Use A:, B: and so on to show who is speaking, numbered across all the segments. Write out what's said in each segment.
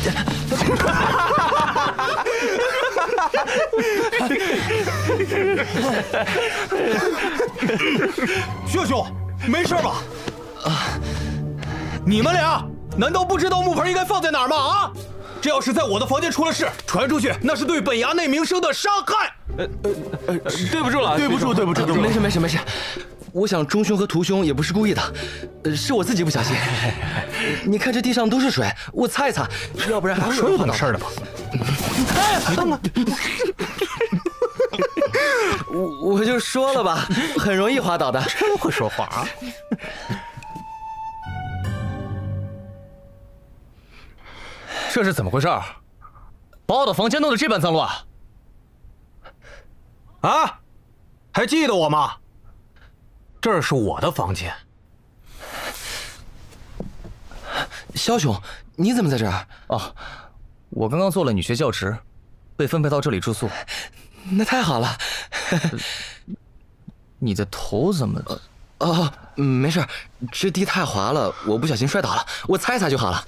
A: 秀秀，没事吧？啊！你们俩难道不知道木盆应该放在哪儿吗？啊！这要是在我的房间出了事，传出去那是对本衙内
B: 名声的伤害。呃呃呃，对不住了，对不住，对不住，对不住。没事，没事，没事。我想钟兄和徒兄也不是故意的，是我自己不小心。你看这地上都是水，我擦一擦，要不然还会。说又碰到事儿的吧？哎，等等！我我就说了吧，很容易滑倒的。真会说话。
A: 这是怎么回事？把我的房间弄得这般脏乱？啊，还记得我吗？
B: 这是我的房间，肖雄，你怎么在这儿？哦，我刚刚做了女学教职，被分配到这里住宿。那太好了，哈哈。你的头怎么？哦，没事，这地太滑了，我不小心摔倒了，我擦一擦就好了。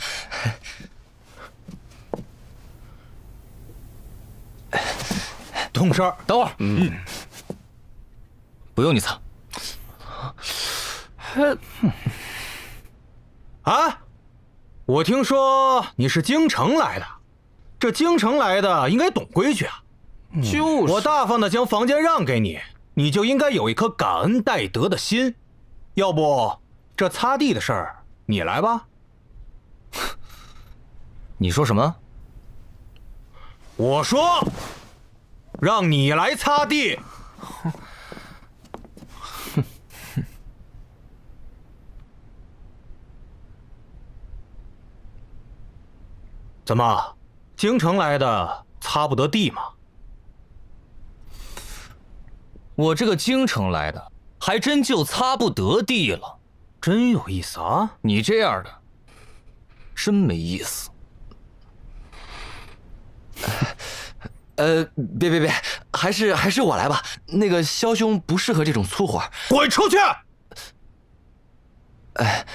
A: 事儿，等会儿。嗯，不用你擦。啊！我听说你是京城来的，这京城来的应该懂规矩啊。就是我大方的将房间让给你，你就应该有一颗感恩戴德的心。要不，这擦地的事儿你来吧。你说什么？我说，让你来擦地。怎么，京城来的擦不得地吗？我这个京城来的还真就擦不得地了，真有意思啊！你这样的
B: 真没意思。呃，别别别，还是还是我来吧。那个肖兄不适合这种粗活，滚出去！哎。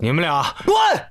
A: 你们俩滚！